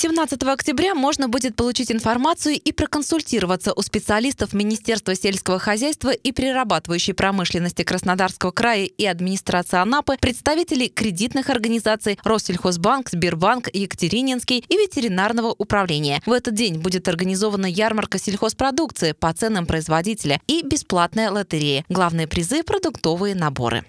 17 октября можно будет получить информацию и проконсультироваться у специалистов Министерства сельского хозяйства и перерабатывающей промышленности Краснодарского края и администрации Анапы, представителей кредитных организаций Россельхозбанк, Сбербанк, Екатерининский и ветеринарного управления. В этот день будет организована ярмарка сельхозпродукции по ценам производителя и бесплатная лотерея. Главные призы – продуктовые наборы.